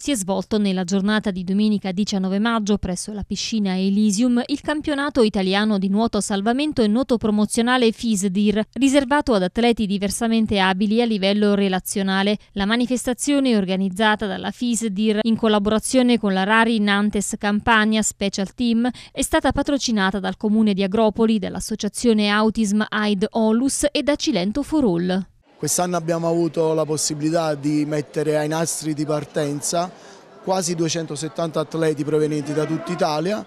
Si è svolto nella giornata di domenica 19 maggio presso la piscina Elysium il campionato italiano di nuoto salvamento e nuoto promozionale FISDIR, riservato ad atleti diversamente abili a livello relazionale. La manifestazione organizzata dalla FISDIR in collaborazione con la Rari Nantes Campania Special Team è stata patrocinata dal comune di Agropoli, dall'associazione Autism Aid Olus e da Cilento For All. Quest'anno abbiamo avuto la possibilità di mettere ai nastri di partenza quasi 270 atleti provenienti da tutta Italia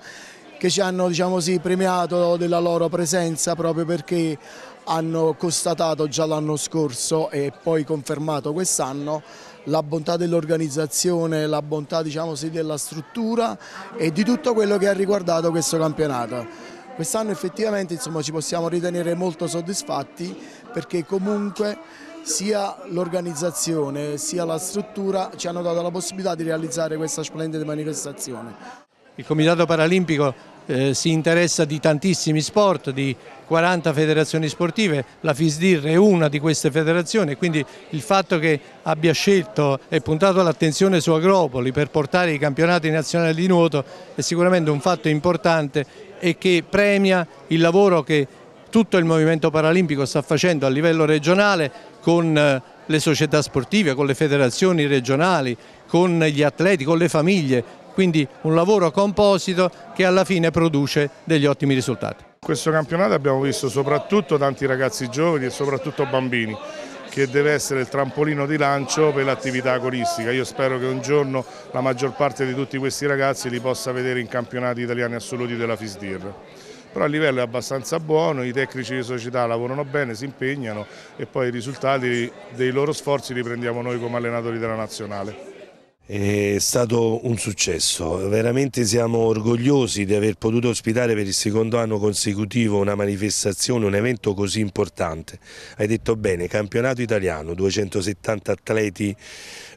che ci hanno diciamo sì, premiato della loro presenza proprio perché hanno constatato già l'anno scorso e poi confermato quest'anno la bontà dell'organizzazione, la bontà diciamo sì, della struttura e di tutto quello che ha riguardato questo campionato. Quest'anno effettivamente insomma, ci possiamo ritenere molto soddisfatti perché comunque sia l'organizzazione sia la struttura ci hanno dato la possibilità di realizzare questa splendida manifestazione. Il Comitato Paralimpico eh, si interessa di tantissimi sport, di 40 federazioni sportive, la FISDIR è una di queste federazioni, quindi il fatto che abbia scelto e puntato l'attenzione su Agropoli per portare i campionati nazionali di nuoto è sicuramente un fatto importante e che premia il lavoro che tutto il movimento paralimpico sta facendo a livello regionale con eh, le società sportive, con le federazioni regionali, con gli atleti, con le famiglie, quindi un lavoro composito che alla fine produce degli ottimi risultati. In questo campionato abbiamo visto soprattutto tanti ragazzi giovani e soprattutto bambini che deve essere il trampolino di lancio per l'attività agoristica. Io spero che un giorno la maggior parte di tutti questi ragazzi li possa vedere in campionati italiani assoluti della FISDIR però il livello è abbastanza buono, i tecnici di società lavorano bene, si impegnano e poi i risultati dei loro sforzi li prendiamo noi come allenatori della nazionale è stato un successo, veramente siamo orgogliosi di aver potuto ospitare per il secondo anno consecutivo una manifestazione, un evento così importante. Hai detto bene, campionato italiano, 270 atleti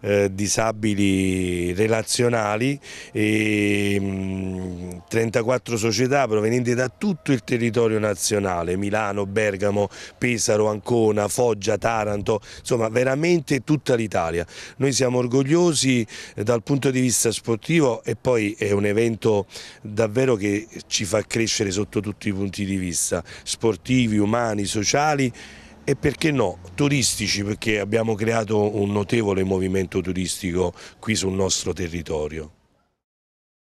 eh, disabili relazionali e mh, mm, 34 società provenienti da tutto il territorio nazionale, Milano, Bergamo, Pesaro, Ancona, Foggia, Taranto, insomma veramente tutta l'Italia. Noi siamo orgogliosi dal punto di vista sportivo e poi è un evento davvero che ci fa crescere sotto tutti i punti di vista, sportivi, umani, sociali e perché no, turistici perché abbiamo creato un notevole movimento turistico qui sul nostro territorio.